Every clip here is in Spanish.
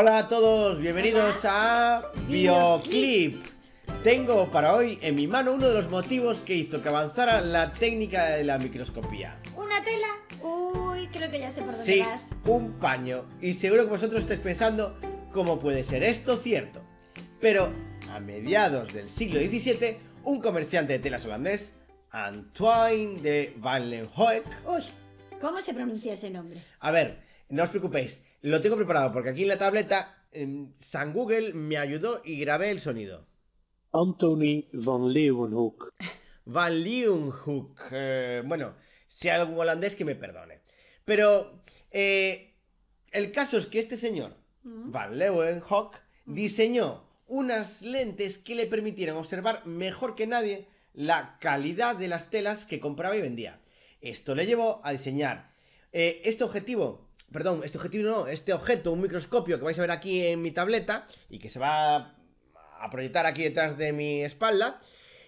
Hola a todos, bienvenidos a Bioclip. Tengo para hoy en mi mano uno de los motivos que hizo que avanzara la técnica de la microscopía. ¿Una tela? Uy, creo que ya sé por dónde Sí, un paño. Y seguro que vosotros estáis pensando cómo puede ser esto cierto. Pero a mediados del siglo XVII, un comerciante de telas holandés, Antoine de Van Leeuwenhoek... Uy, ¿cómo se pronuncia ese nombre? A ver, no os preocupéis, lo tengo preparado porque aquí en la tableta San Google me ayudó y grabé el sonido. Anthony Van Leeuwenhoek. Van Leeuwenhoek. Eh, bueno, si algún holandés que me perdone. Pero eh, el caso es que este señor, mm. Van Leeuwenhoek, mm. diseñó unas lentes que le permitieran observar mejor que nadie la calidad de las telas que compraba y vendía. Esto le llevó a diseñar eh, este objetivo Perdón, este objetivo no, este objeto, un microscopio que vais a ver aquí en mi tableta y que se va a proyectar aquí detrás de mi espalda.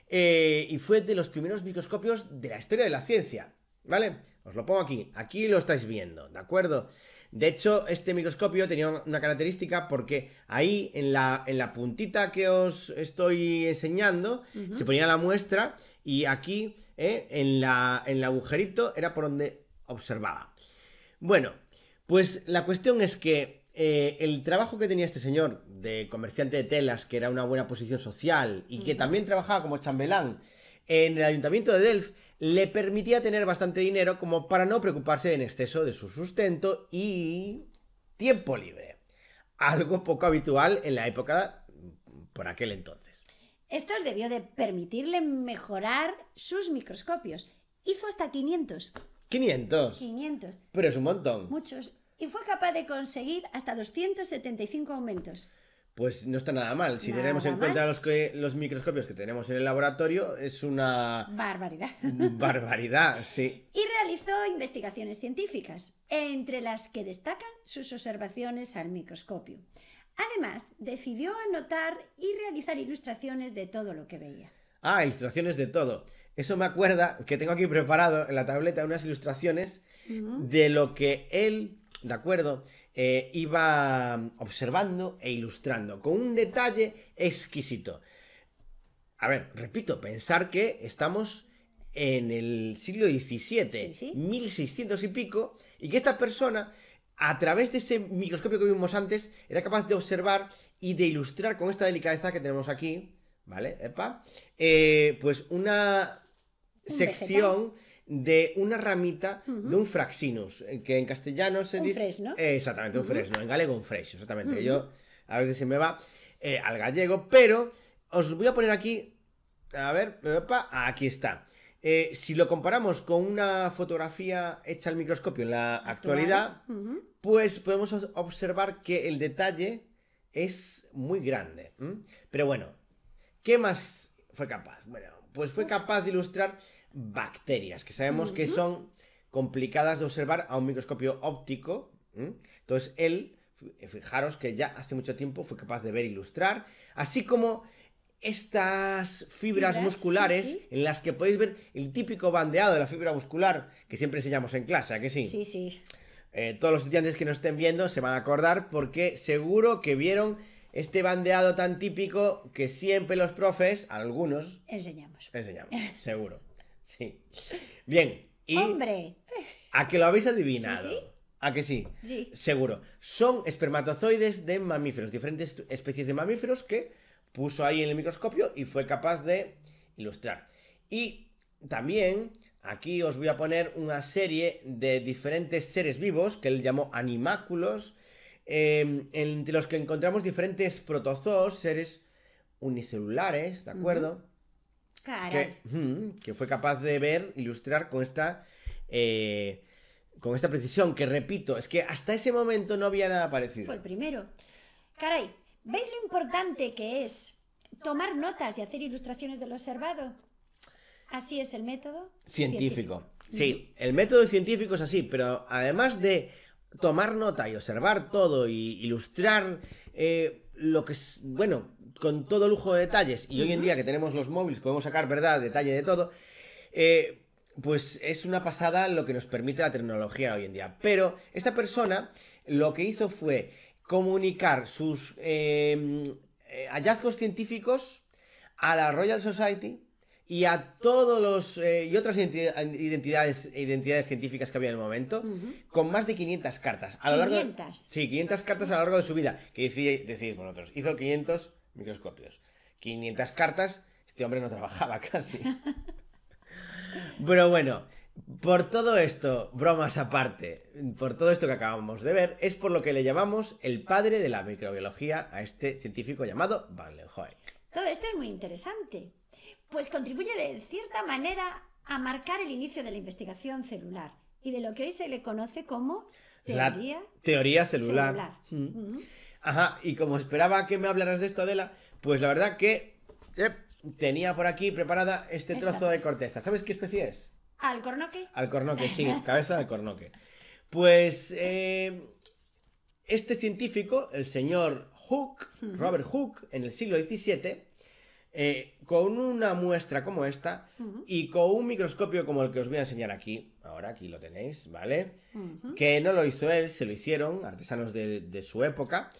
Eh, y fue de los primeros microscopios de la historia de la ciencia. ¿Vale? Os lo pongo aquí. Aquí lo estáis viendo, ¿de acuerdo? De hecho, este microscopio tenía una característica porque ahí en la, en la puntita que os estoy enseñando se ponía la muestra y aquí eh, en, la, en el agujerito era por donde observaba. Bueno, pues la cuestión es que eh, el trabajo que tenía este señor de comerciante de telas, que era una buena posición social y que mm. también trabajaba como chambelán en el ayuntamiento de Delft, le permitía tener bastante dinero como para no preocuparse en exceso de su sustento y tiempo libre. Algo poco habitual en la época por aquel entonces. Esto debió de permitirle mejorar sus microscopios. Hizo hasta 500. 500. 500. Pero es un montón. Muchos y fue capaz de conseguir hasta 275 aumentos. Pues no está nada mal. Si tenemos en cuenta los, que, los microscopios que tenemos en el laboratorio, es una... Barbaridad. Barbaridad, sí. Y realizó investigaciones científicas, entre las que destacan sus observaciones al microscopio. Además, decidió anotar y realizar ilustraciones de todo lo que veía. Ah, ilustraciones de todo. Eso me acuerda que tengo aquí preparado en la tableta unas ilustraciones de lo que él, ¿de acuerdo? Eh, iba observando e ilustrando con un detalle exquisito. A ver, repito, pensar que estamos en el siglo XVII, 1600 y pico, y que esta persona, a través de ese microscopio que vimos antes, era capaz de observar y de ilustrar con esta delicadeza que tenemos aquí, ¿vale? Epa, eh, pues una sección de una ramita de un fraxinus, eh, que en castellano se un dice... Fresno. Eh, exactamente, un fresno, en galego un fresno, exactamente. Yo a veces se me va eh, al gallego, pero os voy a poner aquí, a ver, aquí está. si lo comparamos con una fotografía hecha al microscopio en la actualidad, pues podemos observar que el detalle es muy grande. Pero bueno, ¿qué más fue capaz? Bueno, pues fue capaz de ilustrar bacterias, que sabemos que son complicadas de observar a un microscopio óptico. Entonces él, fijaros que ya hace mucho tiempo fue capaz de ver e ilustrar, así como estas fibras, musculares en las que podéis ver el típico bandeado de la fibra muscular que siempre enseñamos en clase, ¿a que sí? Sí, sí. Eh, todos los estudiantes que nos estén viendo se van a acordar porque seguro que vieron este bandeado tan típico que siempre los profes, algunos... Enseñamos. Enseñamos, seguro. Sí. Bien. Y ¡Hombre! A que lo habéis adivinado. ¿Sí, a que sí? Sí. Seguro. Son espermatozoides de mamíferos, diferentes especies de mamíferos que puso ahí en el microscopio y fue capaz de ilustrar. Y también aquí os voy a poner una serie de diferentes seres vivos que él llamó animáculos, Em, entre los que encontramos diferentes protozoos, seres unicelulares, ¿de acuerdo? Caray. que, fue capaz de ver, ilustrar con esta. Eh, con esta precisión, que repito, es que hasta ese momento no había nada parecido. Fue el primero. Caray, ¿veis lo importante que es tomar notas y hacer ilustraciones del observado? Así es el método científico. Sí, el método científico es así, pero además de tomar nota y observar todo y ilustrar eh, lo que es, bueno, con todo lujo de detalles, y hoy en día que tenemos los móviles podemos sacar, ¿verdad?, detalle de todo, eh, pues es una pasada lo que nos permite la tecnología hoy en día. Pero esta persona lo que hizo fue comunicar sus eh, hallazgos científicos a la Royal Society y a todos los eh, y otras identidades identidades científicas que había en el momento con más de 500 cartas a 500. sí 500 cartas a lo largo de su vida que decís, vosotros hizo 500 microscopios 500 cartas este hombre no trabajaba casi pero bueno por todo esto bromas aparte por todo esto que acabamos de ver es por lo que le llamamos el padre de la microbiología a este científico llamado Van Leeuwenhoek todo esto es muy interesante pues contribuye de cierta manera a marcar el inicio de la investigación celular y de lo que hoy se le conoce como teoría, teoría celular. Mm. Ajá, y como esperaba que me hablaras de esto, Adela, pues la verdad que tenía por aquí preparada este trozo de corteza. ¿Sabes qué especie es? Alcornoque. Alcornoque, sí, cabeza de alcornoque. Pues eh, este científico, el señor Hooke, Robert Hooke, en el siglo XVII, eh, con una muestra como esta y con un microscopio como el que os voy a enseñar aquí, ahora aquí lo tenéis, ¿vale? Que no lo hizo él, se lo hicieron artesanos de, su época,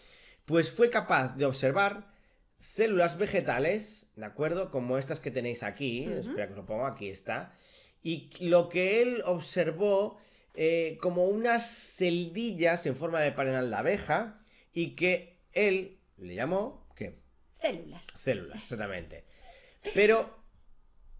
pues fue capaz de observar células vegetales, ¿de acuerdo? Como estas que tenéis aquí, espera que os lo ponga aquí está, y lo que él observó eh, como unas celdillas en forma de panal de abeja y que él le llamó, ¿qué? Células. Células, exactamente. Pero...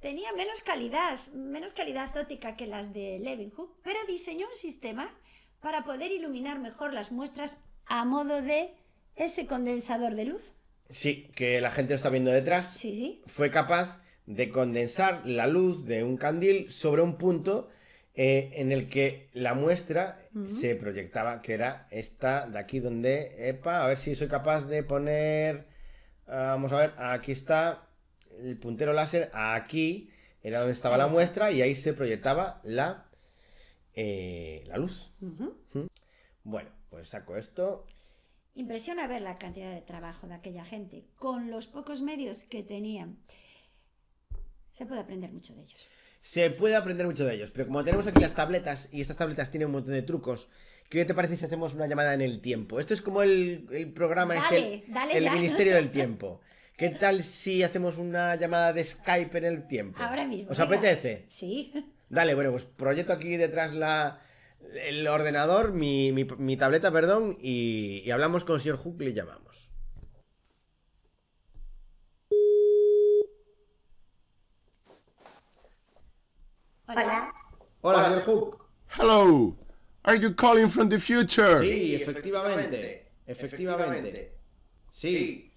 Tenía menos calidad, menos calidad óptica que las de Leeuwenhoek, pero diseñó un sistema para poder iluminar mejor las muestras a modo de ese condensador de luz. Sí, que la gente lo está viendo detrás. Sí, sí. Fue capaz de condensar la luz de un candil sobre un punto eh, en el que la muestra se proyectaba, que era esta de aquí donde, epa, a ver si soy capaz de poner Ah, vamos a ver, aquí está el puntero láser, aquí era donde estaba la muestra y ahí se proyectaba la, eh, la luz. Bueno, pues saco esto. Impresiona ver la cantidad de trabajo de aquella gente, con los pocos medios que tenían. Se puede aprender mucho de ellos. Se puede aprender mucho de ellos, pero como tenemos aquí las tabletas y estas tabletas tienen un montón de trucos ¿Qué te parece si hacemos una llamada en el tiempo? Esto es como el, programa este, el Ministerio del Tiempo. ¿Qué tal si hacemos una llamada de Skype en el tiempo? Ahora mismo. ¿Os apetece? Sí. Dale, bueno, pues proyecto aquí detrás la, el ordenador, mi, tableta, perdón, y, hablamos con señor Hook, le llamamos. Hola. Hola, Hola. señor Hook. Hello. Are you calling from the future? Sí, efectivamente. Efectivamente. Sí.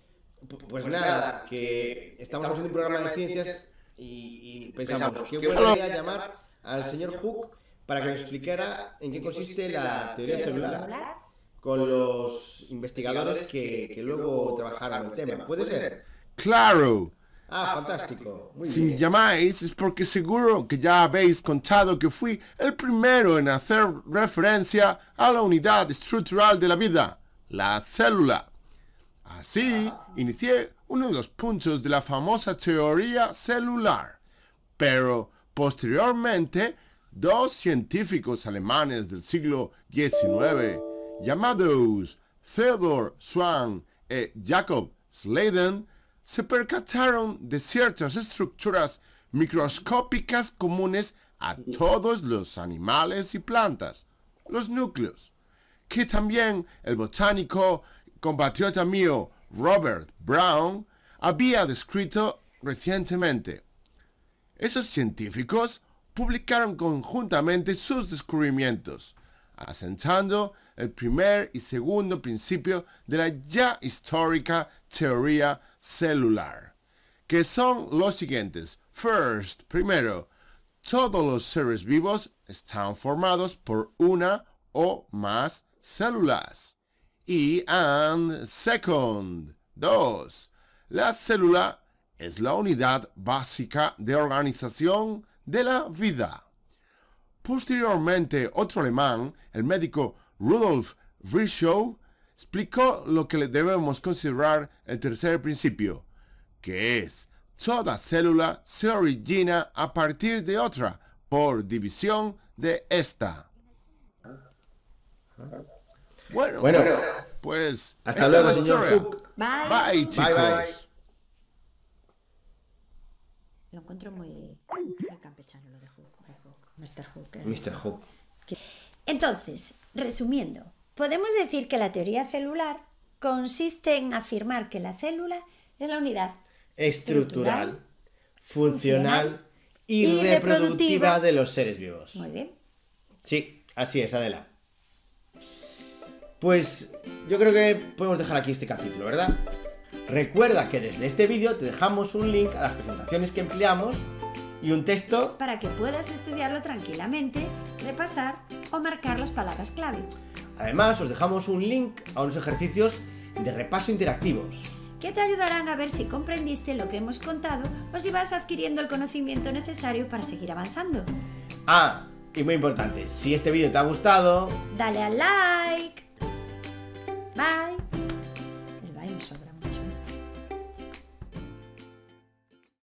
Pues, pues, nada, que estamos haciendo un programa de ciencias y, pensamos, que buena idea llamar al señor Hook para que nos explicara en qué consiste la teoría celular con los investigadores que, que luego trabajaron el tema. ¿Puede ser? Claro. Ah, ah, fantástico. si llamáis es porque seguro que ya habéis contado que fui el primero en hacer referencia a la unidad estructural de la vida, la célula. Así ah. inicié uno de los puntos de la famosa teoría celular. Pero posteriormente, dos científicos alemanes del siglo XIX, llamados Theodor Schwann y e Jacob Sladen, se percataron de ciertas estructuras microscópicas comunes a todos los animales y plantas, los núcleos, que también el botánico compatriota mío Robert Brown había descrito recientemente. Esos científicos publicaron conjuntamente sus descubrimientos, asentando el primer y segundo principio de la ya histórica teoría celular, que son los siguientes. First, primero, todos los seres vivos están formados por una o más células. Y and second, dos, la célula es la unidad básica de organización de la vida. Posteriormente, otro alemán, el médico Rudolf Virchow explicó lo que debemos considerar el tercer principio, que es toda célula se origina a partir de otra por división de esta. Bueno, pues hasta luego, señor Hook. Bye. chicos. Lo encuentro muy, campechano lo de Hook, Mr. Hook. Mr. Hook. Entonces, Resumiendo, podemos decir que la teoría celular consiste en afirmar que la célula es la unidad estructural, funcional, y, reproductiva, reproductiva de los seres vivos. Muy bien. Sí, así es, Adela. Pues yo creo que podemos dejar aquí este capítulo, ¿verdad? Recuerda que desde este vídeo te dejamos un link a las presentaciones que empleamos y un texto para que puedas estudiarlo tranquilamente, repasar o marcar las palabras clave. Además, os dejamos un link a unos ejercicios de repaso interactivos que te ayudarán a ver si comprendiste lo que hemos contado o si vas adquiriendo el conocimiento necesario para seguir avanzando. Ah, y muy importante, si este vídeo te ha gustado, dale al like. Bye.